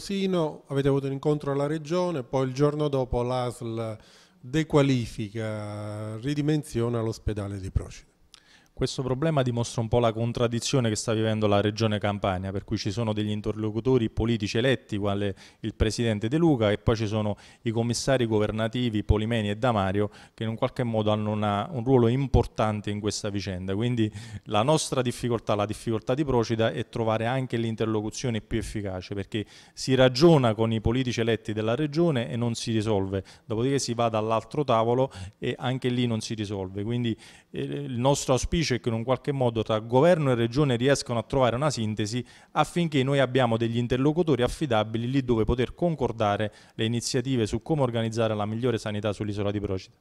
Sino, avete avuto un incontro alla regione, poi il giorno dopo l'ASL dequalifica, ridimensiona l'ospedale di Procida. Questo problema dimostra un po' la contraddizione che sta vivendo la regione Campania, per cui ci sono degli interlocutori politici eletti, quale il presidente De Luca, e poi ci sono i commissari governativi Polimeni e Damario, che in un qualche modo hanno una, un ruolo importante in questa vicenda. Quindi la nostra difficoltà, la difficoltà di Procida, è trovare anche l'interlocuzione più efficace, perché si ragiona con i politici eletti della regione e non si risolve, dopodiché si va dall'altro tavolo e anche lì non si risolve. Quindi eh, il nostro auspicio dice che in un qualche modo tra governo e regione riescano a trovare una sintesi affinché noi abbiamo degli interlocutori affidabili lì dove poter concordare le iniziative su come organizzare la migliore sanità sull'isola di Procida.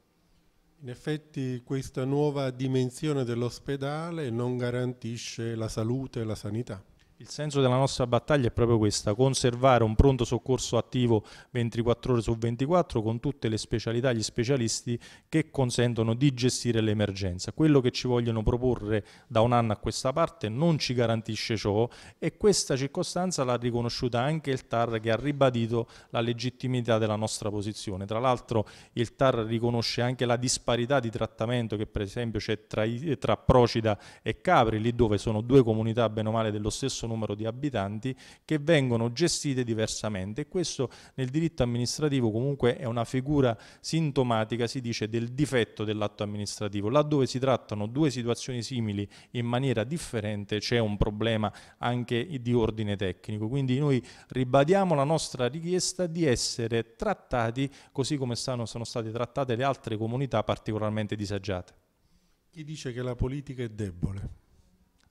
In effetti questa nuova dimensione dell'ospedale non garantisce la salute e la sanità. Il senso della nostra battaglia è proprio questa, conservare un pronto soccorso attivo 24 ore su 24 con tutte le specialità gli specialisti che consentono di gestire l'emergenza. Quello che ci vogliono proporre da un anno a questa parte non ci garantisce ciò e questa circostanza l'ha riconosciuta anche il TAR che ha ribadito la legittimità della nostra posizione. Tra l'altro il TAR riconosce anche la disparità di trattamento che per esempio c'è tra, tra Procida e Capri, lì dove sono due comunità bene o male dello stesso numero di abitanti che vengono gestite diversamente e questo nel diritto amministrativo comunque è una figura sintomatica, si dice, del difetto dell'atto amministrativo. Laddove si trattano due situazioni simili in maniera differente c'è un problema anche di ordine tecnico, quindi noi ribadiamo la nostra richiesta di essere trattati così come sono, sono state trattate le altre comunità particolarmente disagiate. Chi dice che la politica è debole?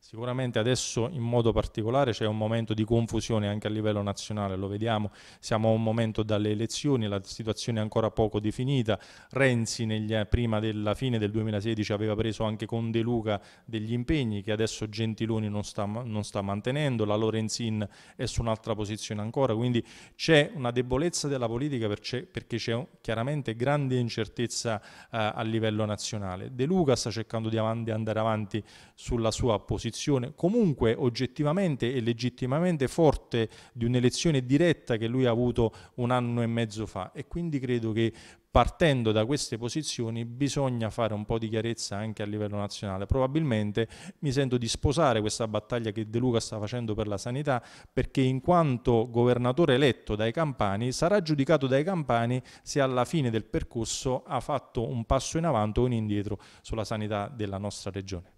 Sicuramente adesso in modo particolare c'è un momento di confusione anche a livello nazionale, lo vediamo, siamo a un momento dalle elezioni, la situazione è ancora poco definita, Renzi negli, eh, prima della fine del 2016 aveva preso anche con De Luca degli impegni che adesso Gentiloni non sta, non sta mantenendo, la Lorenzin è su un'altra posizione ancora, quindi c'è una debolezza della politica perché c'è chiaramente grande incertezza eh, a livello nazionale. De Luca sta cercando di, di andare avanti sulla sua posizione un'elezione comunque oggettivamente e legittimamente forte di un'elezione diretta che lui ha avuto un anno e mezzo fa e quindi credo che partendo da queste posizioni bisogna fare un po' di chiarezza anche a livello nazionale. Probabilmente mi sento di sposare questa battaglia che De Luca sta facendo per la sanità perché in quanto governatore eletto dai campani sarà giudicato dai campani se alla fine del percorso ha fatto un passo in avanti o un indietro sulla sanità della nostra regione.